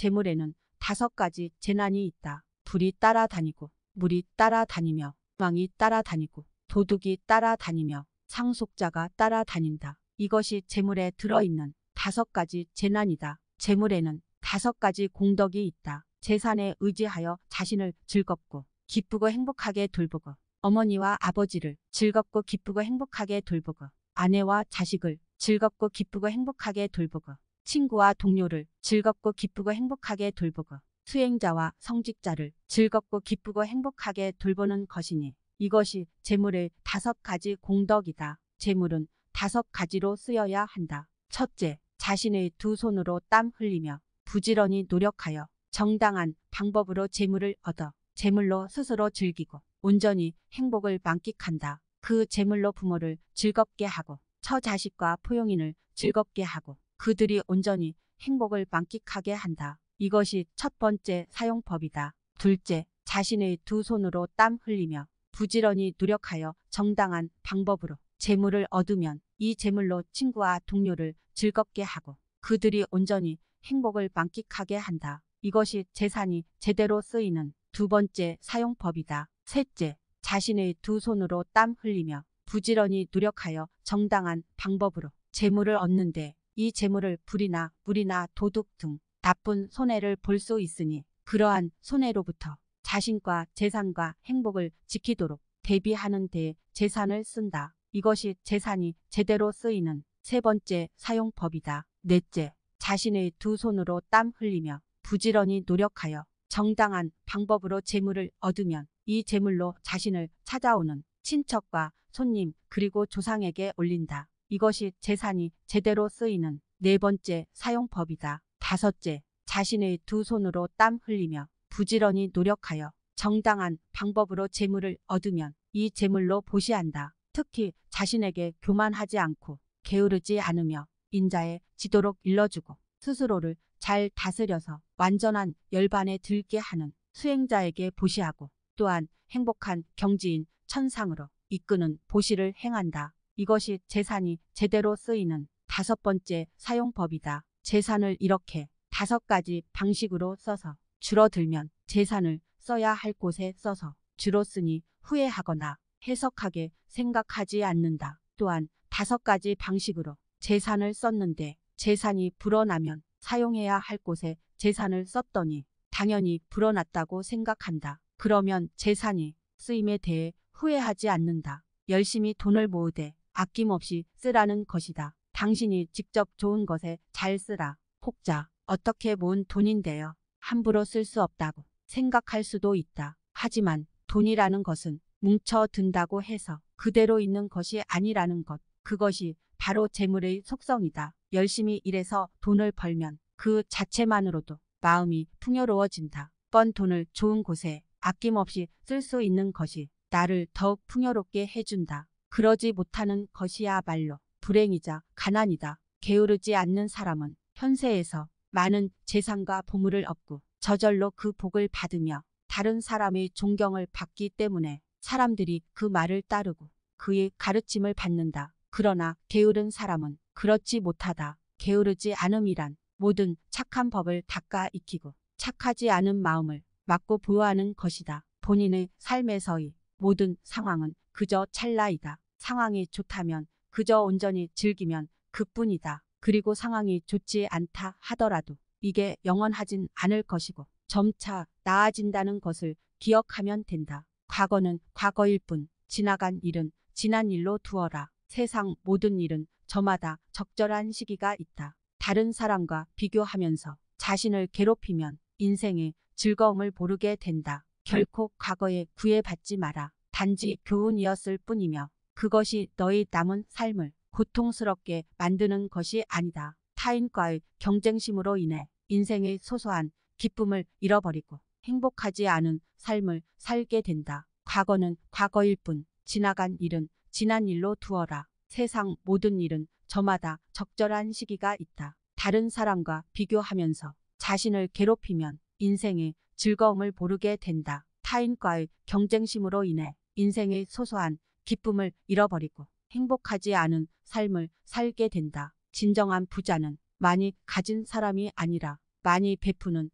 재물에는 다섯 가지 재난이 있다. 불이 따라다니고 물이 따라다니며 왕이 따라다니고 도둑이 따라다니며 상속자가 따라다닌다. 이것이 재물에 들어있는 다섯 가지 재난이다. 재물에는 다섯 가지 공덕이 있다. 재산에 의지하여 자신을 즐겁고 기쁘고 행복하게 돌보고 어머니와 아버지를 즐겁고 기쁘고 행복하게 돌보고 아내와 자식을 즐겁고 기쁘고 행복하게 돌보고 친구와 동료를 즐겁고 기쁘고 행복하게 돌보고 수행자와 성직자를 즐겁고 기쁘고 행복하게 돌보는 것이니 이것이 재물의 다섯 가지 공덕이다. 재물은 다섯 가지로 쓰여야 한다. 첫째, 자신의 두 손으로 땀 흘리며 부지런히 노력하여 정당한 방법으로 재물을 얻어 재물로 스스로 즐기고 온전히 행복을 만끽한다. 그 재물로 부모를 즐겁게 하고 처자식과 포용인을 즐겁게 하고 그들이 온전히 행복을 만끽하게 한다. 이것이 첫 번째 사용법이다. 둘째, 자신의 두 손으로 땀 흘리며 부지런히 노력하여 정당한 방법으로 재물을 얻으면 이 재물로 친구와 동료를 즐겁게 하고 그들이 온전히 행복을 만끽하게 한다. 이것이 재산이 제대로 쓰이는 두 번째 사용법이다. 셋째, 자신의 두 손으로 땀 흘리며 부지런히 노력하여 정당한 방법으로 재물을 얻는데 이 재물을 불이나 물이나 도둑 등 나쁜 손해를 볼 수 있으니 그러한 손해로부터 자신과 재산과 행복을 지키도록 대비하는 데 재산을 쓴다. 이것이 재산이 제대로 쓰이는 세 번째 사용법이다. 넷째, 자신의 두 손으로 땀 흘리며 부지런히 노력하여 정당한 방법으로 재물을 얻으면 이 재물로 자신을 찾아오는 친척과 손님 그리고 조상에게 올린다. 이것이 재산이 제대로 쓰이는 네 번째 사용법이다. 다섯째, 자신의 두 손으로 땀 흘리며 부지런히 노력하여 정당한 방법으로 재물을 얻으면 이 재물로 보시한다. 특히 자신에게 교만하지 않고 게으르지 않으며 인자에 지도록 일러주고 스스로를 잘 다스려서 완전한 열반에 들게 하는 수행자에게 보시하고 또한 행복한 경지인 천상으로 이끄는 보시를 행한다. 이것이 재산이 제대로 쓰이는 다섯 번째 사용법이다. 재산을 이렇게 다섯 가지 방식으로 써서 줄어들면 재산을 써야 할 곳에 써서 주로 쓰니 후회하거나 해석하게 생각하지 않는다. 또한 다섯 가지 방식으로 재산을 썼는데 재산이 불어나면 사용해야 할 곳에 재산을 썼더니 당연히 불어났다고 생각한다. 그러면 재산이 쓰임에 대해 후회하지 않는다. 열심히 돈을 모으되 아낌없이 쓰라는 것이다. 당신이 직접 좋은 것에 잘 쓰라. 폭자. 어떻게 모은 돈인데요. 함부로 쓸 수 없다고 생각할 수도 있다. 하지만 돈이라는 것은 뭉쳐든다고 해서 그대로 있는 것이 아니라는 것. 그것이 바로 재물의 속성이다. 열심히 일해서 돈을 벌면 그 자체만으로도 마음이 풍요로워진다. 번 돈을 좋은 곳에 아낌없이 쓸 수 있는 것이 나를 더욱 풍요롭게 해준다. 그러지 못하는 것이야말로 불행이자 가난이다. 게으르지 않는 사람은 현세에서 많은 재산과 보물을 얻고 저절로 그 복을 받으며 다른 사람의 존경을 받기 때문에 사람들이 그 말을 따르고 그의 가르침을 받는다. 그러나 게으른 사람은 그렇지 못하다. 게으르지 않음이란 모든 착한 법을 닦아 익히고 착하지 않은 마음을 막고 보호하는 것이다. 본인의 삶에서의 모든 상황은 그저 찰나이다. 상황이 좋다면 그저 온전히 즐기면 그뿐이다. 그리고 상황이 좋지 않다 하더라도 이게 영원하진 않을 것이고 점차 나아진다는 것을 기억하면 된다. 과거는 과거일 뿐 지나간 일은 지난 일로 두어라. 세상 모든 일은 저마다 적절한 시기가 있다. 다른 사람과 비교하면서 자신을 괴롭히면 인생의 즐거움을 모르게 된다. 결코 과거에 구애받지 마라. 단지 교훈이었을 뿐이며 그것이 너희 남은 삶을 고통스럽게 만드는 것이 아니다. 타인과의 경쟁심으로 인해 인생의 소소한 기쁨을 잃어버리고 행복하지 않은 삶을 살게 된다. 과거는 과거일 뿐 지나간 일은 지난 일로 두어라. 세상 모든 일은 저마다 적절한 시기가 있다. 다른 사람과 비교하면서 자신을 괴롭히면 인생의 즐거움을 모르게 된다. 타인과의 경쟁심으로 인해 인생의 소소한 기쁨을 잃어버리고 행복하지 않은 삶을 살게 된다. 진정한 부자는 많이 가진 사람이 아니라 많이 베푸는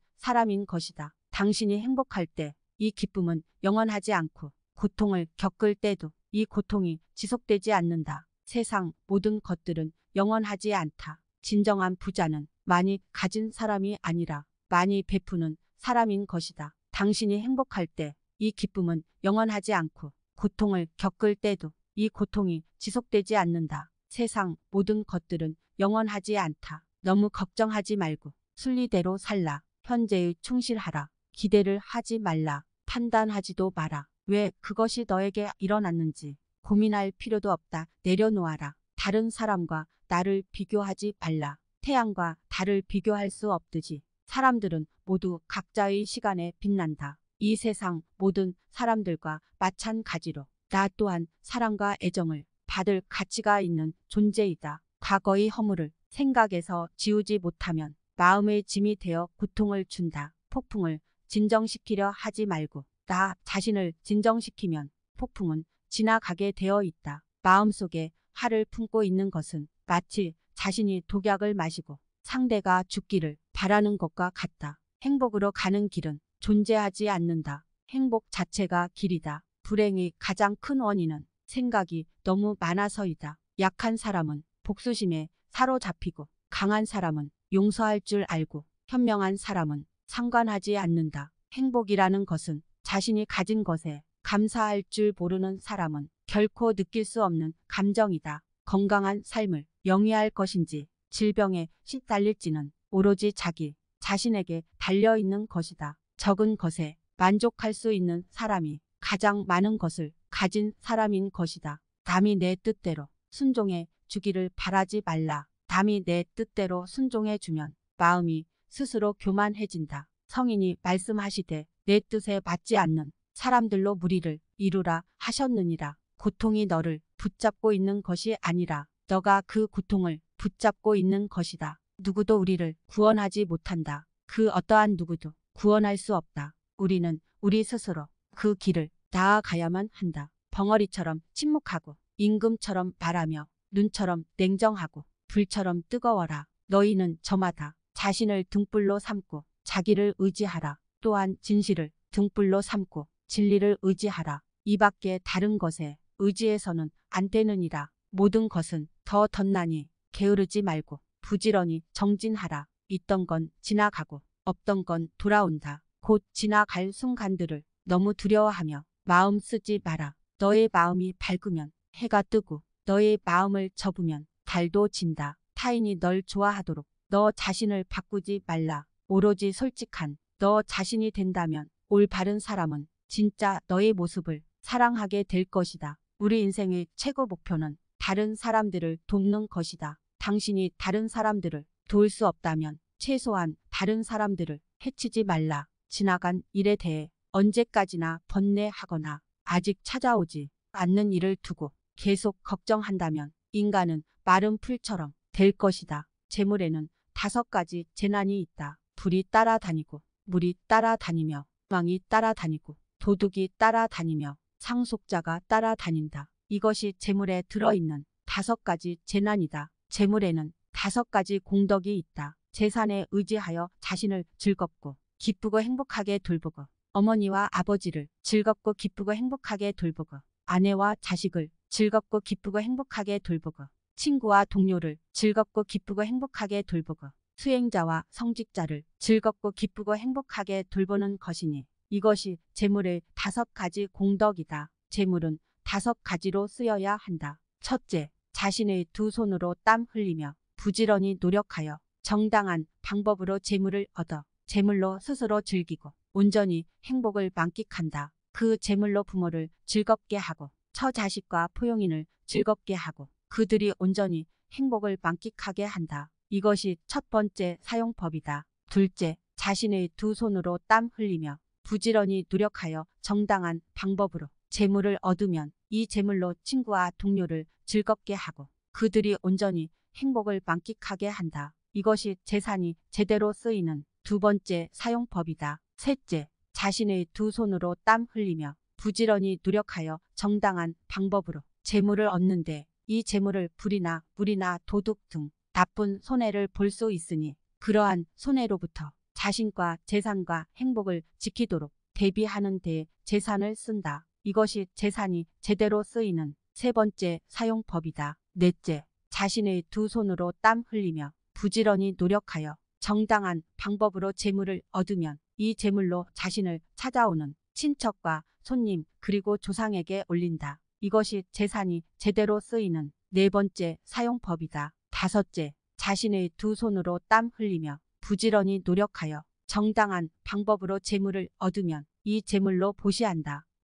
사람인 것이다. 당신이 행복할 때 이 기쁨은 영원하지 않고 고통을 겪을 때도 이 고통이 지속되지 않는다. 세상 모든 것들은 영원하지 않다. 진정한 부자는 많이 가진 사람이 아니라 많이 베푸는 사람인 것이다. 당신이 행복할 때 이 기쁨은 영원하지 않고 고통을 겪을 때도 이 고통이 지속되지 않는다. 세상 모든 것들은 영원하지 않다. 너무 걱정하지 말고 순리대로 살라. 현재에 충실하라. 기대를 하지 말라. 판단하지도 마라. 왜 그것이 너에게 일어났는지 고민할 필요도 없다. 내려놓아라. 다른 사람과 나를 비교하지 말라. 태양과 달을 비교할 수 없듯이 사람들은 모두 각자의 시간에 빛난다. 이 세상 모든 사람들과 마찬가지로 나 또한 사랑과 애정을 받을 가치가 있는 존재이다. 과거의 허물을 생각에서 지우지 못하면 마음의 짐이 되어 고통을 준다. 폭풍을 진정시키려 하지 말고 나 자신을 진정시키면 폭풍은 지나가게 되어 있다. 마음속에 화를 품고 있는 것은 마치 자신이 독약을 마시고 상대가 죽기를 바라는 것과 같다. 행복으로 가는 길은 존재하지 않는다. 행복 자체가 길이다. 불행의 가장 큰 원인은 생각이 너무 많아서이다. 약한 사람은 복수심에 사로잡히고 강한 사람은 용서할 줄 알고 현명한 사람은 상관하지 않는다. 행복이라는 것은 자신이 가진 것에 감사할 줄 모르는 사람은 결코 느낄 수 없는 감정이다. 건강한 삶을 영위할 것인지 질병에 시달릴지는 오로지 자기 자신에게 달려있는 것이다. 적은 것에 만족할 수 있는 사람이 가장 많은 것을 가진 사람인 것이다. 담이내 뜻대로 순종해 주기를 바라지 말라. 담이내 뜻대로 순종해 주면 마음이 스스로 교만해진다. 성인이 말씀하시되 내 뜻에 맞지 않는 사람들로 무리를 이루라 하셨느니라. 고통이 너를 붙잡고 있는 것이 아니라 너가 그 고통을 붙잡고 있는 것이다. 누구도 우리를 구원하지 못한다. 그 어떠한 누구도 구원할 수 없다. 우리는 우리 스스로 그 길을 다아가야만 한다. 벙어리처럼 침묵하고 임금처럼 바라며 눈처럼 냉정하고 불처럼 뜨거워라. 너희는 저마다 자신을 등불로 삼고 자기를 의지하라. 또한 진실을 등불로 삼고 진리를 의지하라. 이 밖에 다른 것에 의지해서는 안 되느니라. 모든 것은 더 덧나니 게으르지 말고 부지런히 정진하라. 있던 건 지나가고 없던 건 돌아온다. 곧 지나갈 순간들을 너무 두려워하며 마음 쓰지 마라. 너의 마음이 밝으면 해가 뜨고 너의 마음을 접으면 달도 진다. 타인이 널 좋아하도록 너 자신을 바꾸지 말라. 오로지 솔직한 너 자신이 된다면 올바른 사람은 진짜 너의 모습을 사랑하게 될 것이다. 우리 인생의 최고 목표는 다른 사람들을 돕는 것이다. 당신이 다른 사람들을 도울 수 없다면 최소한 다른 사람들을 해치지 말라. 지나간 일에 대해 언제까지나 번뇌하거나 아직 찾아오지 않는 일을 두고 계속 걱정한다면 인간은 마른 풀처럼 될 것이다. 재물에는 다섯 가지 재난이 있다. 불이 따라다니고 물이 따라다니며 왕이 따라다니고 도둑이 따라다니며 상속자가 따라다닌다. 이것이 재물에 들어있는 다섯 가지 재난이다. 재물에는 다섯 가지 공덕이 있다. 재산에 의지하여 자신을 즐겁고 기쁘고 행복하게 돌보고 어머니와 아버지를 즐겁고 기쁘고 행복하게 돌보고 아내와 자식을 즐겁고 기쁘고 행복하게 돌보고 친구와 동료를 즐겁고 기쁘고 행복하게 돌보고 수행자와 성직자를 즐겁고 기쁘고 행복하게 돌보는 것이니 이것이 재물의 다섯 가지 공덕이다. 재물은 다섯 가지로 쓰여야 한다. 첫째, 자신의 두 손으로 땀 흘리며 부지런히 노력하여 정당한 방법으로 재물을 얻어 재물로 스스로 즐기고 온전히 행복을 만끽한다. 그 재물로 부모를 즐겁게 하고 처자식과 포용인을 즐겁게 하고 그들이 온전히 행복을 만끽하게 한다. 이것이 첫 번째 사용법이다. 둘째, 자신의 두 손으로 땀 흘리며 부지런히 노력하여 정당한 방법으로 재물을 얻으면 이 재물로 친구와 동료를 즐겁게 하고 그들이 온전히 행복을 만끽하게 한다. 이것이 재산이 제대로 쓰이는 두 번째 사용법이다. 셋째, 자신의 두 손으로 땀 흘리며 부지런히 노력하여 정당한 방법으로 재물을 얻는데 이 재물을 불이나 물이나 도둑 등 나쁜 손해를 볼 수 있으니 그러한 손해로부터 자신과 재산과 행복을 지키도록 대비하는 데 재산을 쓴다. 이것이 재산이 제대로 쓰이는 세 번째 사용법이다. 넷째, 자신의 두 손으로 땀 흘리며 부지런히 노력하여 정당한 방법으로 재물을 얻으면 이 재물로 자신을 찾아오는 친척과 손님 그리고 조상에게 올린다. 이것이 재산이 제대로 쓰이는 네 번째 사용법이다. 다섯째, 자신의 두 손으로 땀 흘리며 부지런히 노력하여 정당한 방법으로 재물을 얻으면 이 재물로 보시한다.